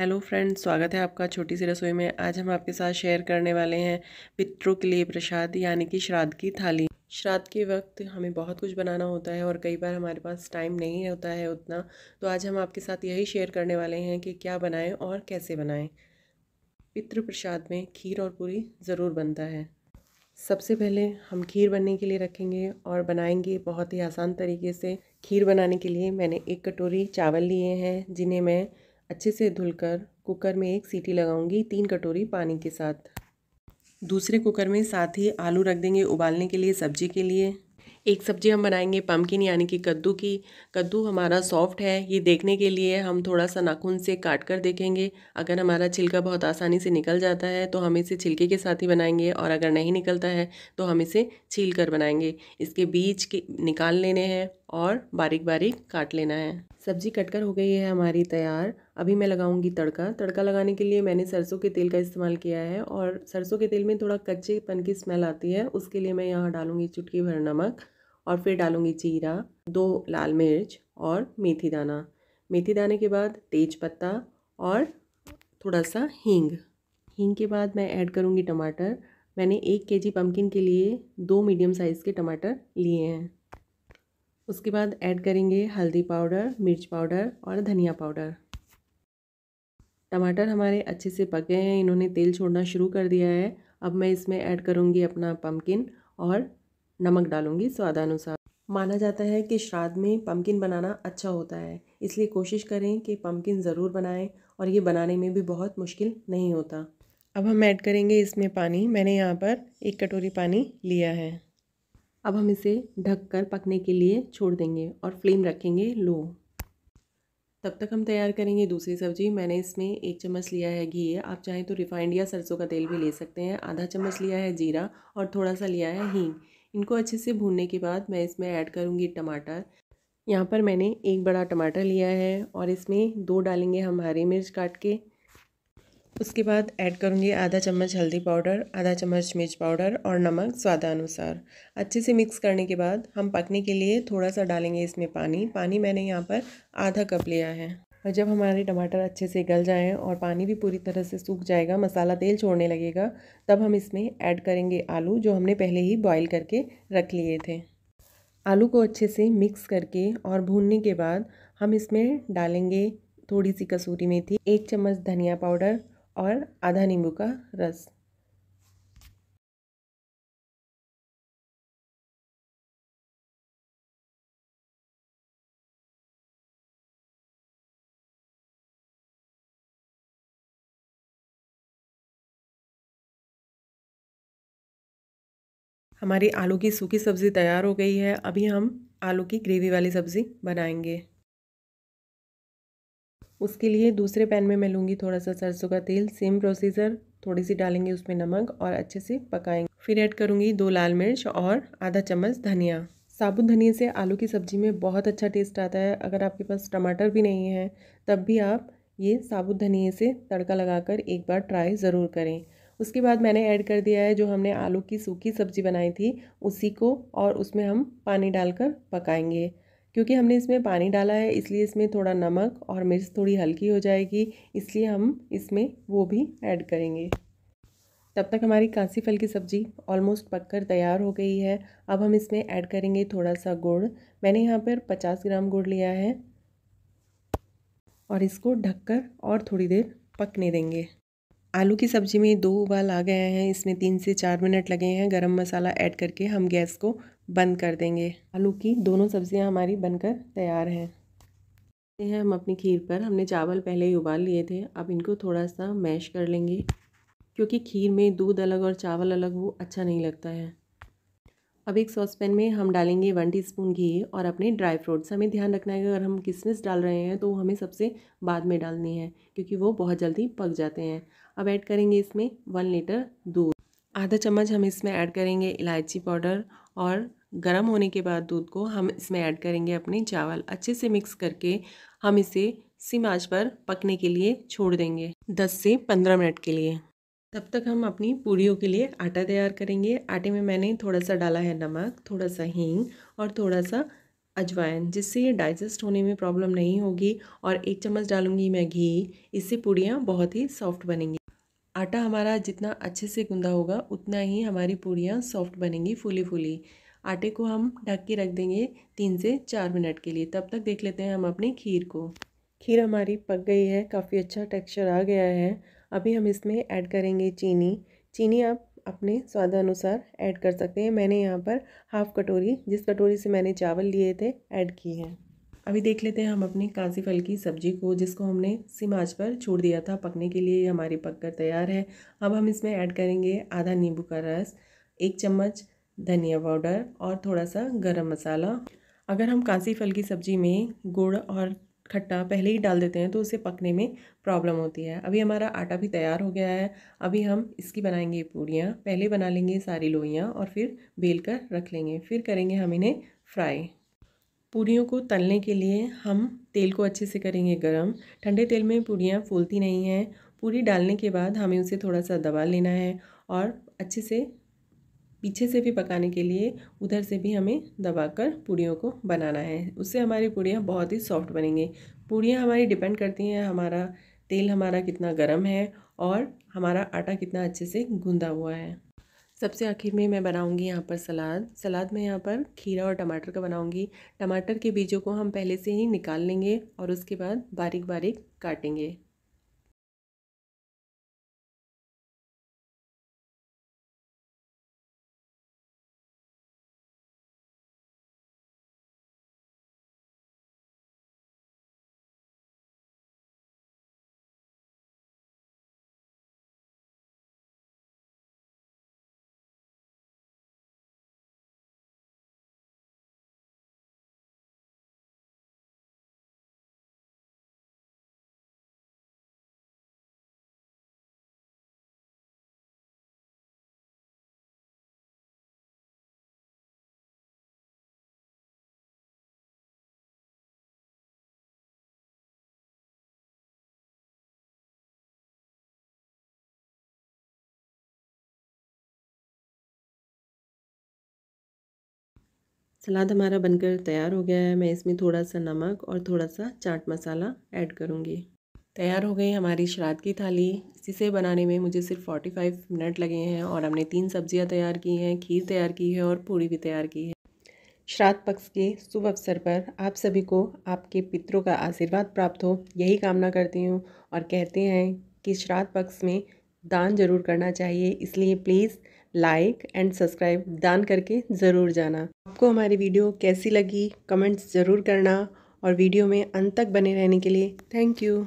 hello friends स्वागत है आपका छोटी सी रसोई में आज हम आपके साथ शेयर करने वाले हैं पितरों के लिए प्रसाद यानी कि श्राद्ध की थाली श्राद्ध के वक्त हमें बहुत कुछ बनाना होता है और कई बार हमारे पास टाइम नहीं होता है उतना तो आज हम आपके साथ यही शेयर करने वाले हैं कि क्या बनाएं और कैसे बनाएं पितृ प्रसाद में खीर और पूरी ज़रूर बनता है सबसे पहले हम खीर बनने के लिए रखेंगे और बनाएंगे बहुत ही आसान तरीके से खीर बनाने के लिए मैंने एक कटोरी चावल लिए हैं जिन्हें मैं अच्छे से धुलकर कुकर में एक सीटी लगाऊंगी तीन कटोरी पानी के साथ दूसरे कुकर में साथ ही आलू रख देंगे उबालने के लिए सब्जी के लिए एक सब्जी हम बनाएंगे पम्पकिन यानी कि कद्दू की कद्दू हमारा सॉफ्ट है ये देखने के लिए हम थोड़ा सा नाखून से काट कर देखेंगे अगर हमारा छिलका बहुत आसानी से निकल जाता है तो हम इसे छिलके के साथ ही बनाएंगे और अगर नहीं निकलता है तो हम इसे छील कर बनाएंगे इसके बीज के निकाल लेने हैं और बारीक बारीक काट लेना है सब्जी कटकर हो गई है हमारी तैयार अभी मैं लगाऊंगी तड़का तड़का लगाने के लिए मैंने सरसों के तेल का इस्तेमाल किया है और सरसों के तेल में थोड़ा कच्चेपन की स्मेल आती है उसके लिए मैं यहाँ डालूंगी चुटकी भर नमक और फिर डालूंगी जीरा दो लाल मिर्च और मेथी दाना मेथी दाने के बाद तेज पत्ता और थोड़ा सा हींग हींग के बाद मैं ऐड करूँगी टमाटर मैंने एक के जी के लिए दो मीडियम साइज़ के टमाटर लिए हैं उसके बाद ऐड करेंगे हल्दी पाउडर मिर्च पाउडर और धनिया पाउडर टमाटर हमारे अच्छे से पके हैं इन्होंने तेल छोड़ना शुरू कर दिया है अब मैं इसमें ऐड करूँगी अपना पम्पकिन और नमक डालूँगी स्वादानुसार माना जाता है कि श्राद्ध में पम्पकिन बनाना अच्छा होता है इसलिए कोशिश करें कि पम्पकिन ज़रूर बनाएं और ये बनाने में भी बहुत मुश्किल नहीं होता अब हम ऐड करेंगे इसमें पानी मैंने यहाँ पर एक कटोरी पानी लिया है अब हम इसे ढककर पकने के लिए छोड़ देंगे और फ्लेम रखेंगे लो तब तक हम तैयार करेंगे दूसरी सब्जी मैंने इसमें एक चम्मच लिया है घी आप चाहें तो रिफाइंड या सरसों का तेल भी ले सकते हैं आधा चम्मच लिया है जीरा और थोड़ा सा लिया है हींग इनको अच्छे से भूनने के बाद मैं इसमें ऐड करूँगी टमाटर यहाँ पर मैंने एक बड़ा टमाटर लिया है और इसमें दो डालेंगे हम हरी मिर्च काट के उसके बाद ऐड करूँगी आधा चम्मच हल्दी पाउडर आधा चम्मच मिर्च पाउडर और नमक स्वादानुसार अच्छे से मिक्स करने के बाद हम पकने के लिए थोड़ा सा डालेंगे इसमें पानी पानी मैंने यहाँ पर आधा कप लिया है और जब हमारे टमाटर अच्छे से गल जाएं और पानी भी पूरी तरह से सूख जाएगा मसाला तेल छोड़ने लगेगा तब हम इसमें ऐड करेंगे आलू जो हमने पहले ही बॉईल करके रख लिए थे आलू को अच्छे से मिक्स करके और भूनने के बाद हम इसमें डालेंगे थोड़ी सी कसूरी मेथी एक चम्मच धनिया पाउडर और आधा नींबू का रस हमारी आलू की सूखी सब्ज़ी तैयार हो गई है अभी हम आलू की ग्रेवी वाली सब्ज़ी बनाएंगे उसके लिए दूसरे पैन में मैं लूँगी थोड़ा सा सरसों का तेल सेम प्रोसीजर थोड़ी सी डालेंगे उसमें नमक और अच्छे से पकाएंगे फिर ऐड करूँगी दो लाल मिर्च और आधा चम्मच धनिया साबुत धनिए से आलू की सब्ज़ी में बहुत अच्छा टेस्ट आता है अगर आपके पास टमाटर भी नहीं है तब भी आप ये साबुत धनिए से तड़का लगाकर एक बार ट्राई ज़रूर करें उसके बाद मैंने ऐड कर दिया है जो हमने आलू की सूखी सब्ज़ी बनाई थी उसी को और उसमें हम पानी डालकर पकाएंगे क्योंकि हमने इसमें पानी डाला है इसलिए इसमें थोड़ा नमक और मिर्च थोड़ी हल्की हो जाएगी इसलिए हम इसमें वो भी ऐड करेंगे तब तक हमारी कांसी फल की सब्ज़ी ऑलमोस्ट पककर तैयार हो गई है अब हम इसमें ऐड करेंगे थोड़ा सा गुड़ मैंने यहाँ पर पचास ग्राम गुड़ लिया है और इसको ढककर और थोड़ी देर पकने देंगे आलू की सब्ज़ी में दो उबाल आ गए हैं इसमें तीन से चार मिनट लगे हैं गरम मसाला ऐड करके हम गैस को बंद कर देंगे आलू की दोनों सब्ज़ियाँ हमारी बनकर तैयार हैं हैं हम अपनी खीर पर हमने चावल पहले ही उबाल लिए थे अब इनको थोड़ा सा मैश कर लेंगे क्योंकि खीर में दूध अलग और चावल अलग वो अच्छा नहीं लगता है अब एक सॉसपैन में हम डालेंगे वन टीस्पून घी और अपने ड्राई फ्रूट्स हमें ध्यान रखना है अगर हम किसमिस डाल रहे हैं तो वो हमें सबसे बाद में डालनी है क्योंकि वो बहुत जल्दी पक जाते हैं अब ऐड करेंगे इसमें वन लीटर दूध आधा चम्मच हम इसमें ऐड करेंगे इलायची पाउडर और गर्म होने के बाद दूध को हम इसमें ऐड करेंगे अपने चावल अच्छे से मिक्स करके हम इसे सिम आँच पर पकने के लिए छोड़ देंगे 10 से 15 मिनट के लिए तब तक हम अपनी पूड़ियों के लिए आटा तैयार करेंगे आटे में मैंने थोड़ा सा डाला है नमक थोड़ा सा हींग और थोड़ा सा अजवाइन जिससे ये डाइजेस्ट होने में प्रॉब्लम नहीं होगी और एक चम्मच डालूंगी मैं घी इससे पूड़ियाँ बहुत ही सॉफ्ट बनेंगी आटा हमारा जितना अच्छे से गूंदा होगा उतना ही हमारी पूड़ियाँ सॉफ्ट बनेंगी फूली फूली आटे को हम ढक के रख देंगे तीन से चार मिनट के लिए तब तक देख लेते हैं हम अपनी खीर को खीर हमारी पक गई है काफ़ी अच्छा टेक्सचर आ गया है अभी हम इसमें ऐड करेंगे चीनी चीनी आप अपने स्वादानुसार ऐड कर सकते हैं मैंने यहाँ पर हाफ़ कटोरी जिस कटोरी से मैंने चावल लिए थे ऐड की है अभी देख लेते हैं हम अपने कांसी फल की सब्जी को जिसको हमने सिम आँच पर छोड़ दिया था पकने के लिए हमारी पककर तैयार है अब हम इसमें ऐड करेंगे आधा नींबू का रस एक चम्मच धनिया पाउडर और थोड़ा सा गरम मसाला अगर हम कांसी फल की सब्ज़ी में गुड़ और खट्टा पहले ही डाल देते हैं तो उसे पकने में प्रॉब्लम होती है अभी हमारा आटा भी तैयार हो गया है अभी हम इसकी बनाएंगे पूड़ियाँ पहले बना लेंगे सारी लोइयाँ और फिर बेल कर रख लेंगे फिर करेंगे हम इन्हें फ्राई पूड़ियों को तलने के लिए हम तेल को अच्छे से करेंगे गरम ठंडे तेल में पूड़ियाँ फूलती नहीं हैं पूरी डालने के बाद हमें उसे थोड़ा सा दबा लेना है और अच्छे से पीछे से भी पकाने के लिए उधर से भी हमें दबाकर पूड़ियों को बनाना है उससे हमारी पूड़ियाँ बहुत ही सॉफ्ट बनेंगी पूड़ियाँ हमारी डिपेंड करती हैं हमारा तेल हमारा कितना गर्म है और हमारा आटा कितना अच्छे से गूंदा हुआ है सबसे आखिर में मैं बनाऊंगी यहाँ पर सलाद सलाद में यहाँ पर खीरा और टमाटर का बनाऊंगी टमाटर के बीजों को हम पहले से ही निकाल लेंगे और उसके बाद बारीक बारीक काटेंगे सलाद हमारा बनकर तैयार हो गया है मैं इसमें थोड़ा सा नमक और थोड़ा सा चाट मसाला ऐड करूँगी तैयार हो गई हमारी श्राद्ध की थाली इसे बनाने में मुझे सिर्फ 45 मिनट लगे हैं और हमने तीन सब्जियां तैयार की हैं खीर तैयार की है और पूड़ी भी तैयार की है श्राद्ध पक्ष के शुभ अवसर पर आप सभी को आपके पितरों का आशीर्वाद प्राप्त हो यही कामना करती हूँ और कहते हैं कि श्राद्ध पक्ष में दान ज़रूर करना चाहिए इसलिए प्लीज़ लाइक एंड सब्सक्राइब दान करके ज़रूर जाना आपको हमारी वीडियो कैसी लगी कमेंट्स ज़रूर करना और वीडियो में अंत तक बने रहने के लिए थैंक यू